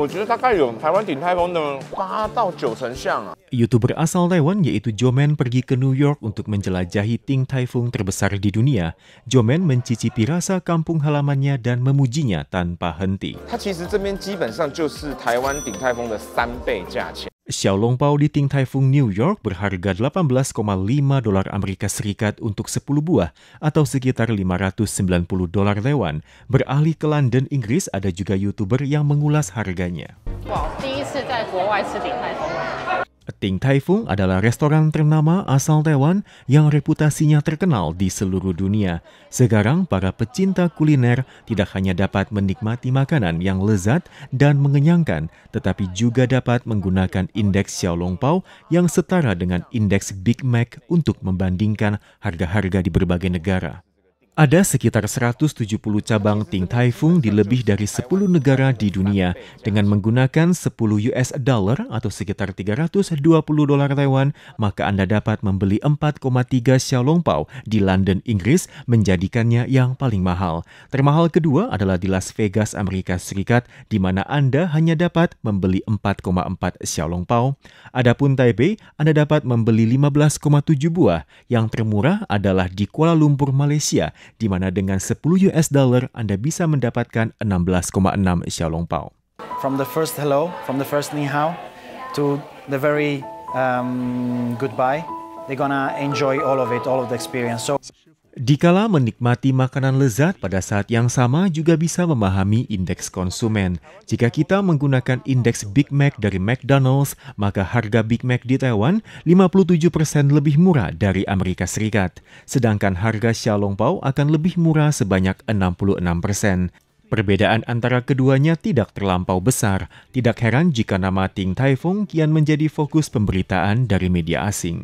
我觉得大概有台湾顶泰丰的八到九成像啊。YouTuber asal Taiwan yaitu Joman pergi ke New York untuk menjelajahi Ting Taifung terbesar di dunia. Joman mencicipi rasa kampung halamannya dan memujinya tanpa henti. Xiaolong Pao di Ting Tai Fung New York berharga 18,5 dolar Amerika Serikat untuk 10 buah atau sekitar 590 dolar Taiwan. Beralih ke London, Inggris, ada juga YouTuber yang mengulas harganya. Wow, Ting Taifung adalah restoran ternama asal Taiwan yang reputasinya terkenal di seluruh dunia. Sekarang, para pecinta kuliner tidak hanya dapat menikmati makanan yang lezat dan mengenyangkan, tetapi juga dapat menggunakan indeks Xiaolongbao yang setara dengan indeks Big Mac untuk membandingkan harga-harga di berbagai negara. Ada sekitar 170 cabang Ting Taifung di lebih dari 10 negara di dunia dengan menggunakan 10 US dollar atau sekitar 320 dolar Taiwan, maka Anda dapat membeli 4,3 Xiaolongbao di London, Inggris, menjadikannya yang paling mahal. Termahal kedua adalah di Las Vegas, Amerika Serikat, di mana Anda hanya dapat membeli 4,4 Xiaolongbao. Adapun Taipei, Anda dapat membeli 15,7 buah. Yang termurah adalah di Kuala Lumpur, Malaysia, di mana dengan 10 US dollar Anda bisa mendapatkan 16,6 Xiaolong Pao. From the first hello, from the first ni hao to the very um, goodbye, they're gonna enjoy all of it, all of the experience. So Dikala menikmati makanan lezat pada saat yang sama juga bisa memahami indeks konsumen. Jika kita menggunakan indeks Big Mac dari McDonald's, maka harga Big Mac di Taiwan 57% lebih murah dari Amerika Serikat. Sedangkan harga Xiaolongbao akan lebih murah sebanyak 66%. Perbedaan antara keduanya tidak terlampau besar. Tidak heran jika nama Ting Taifung kian menjadi fokus pemberitaan dari media asing.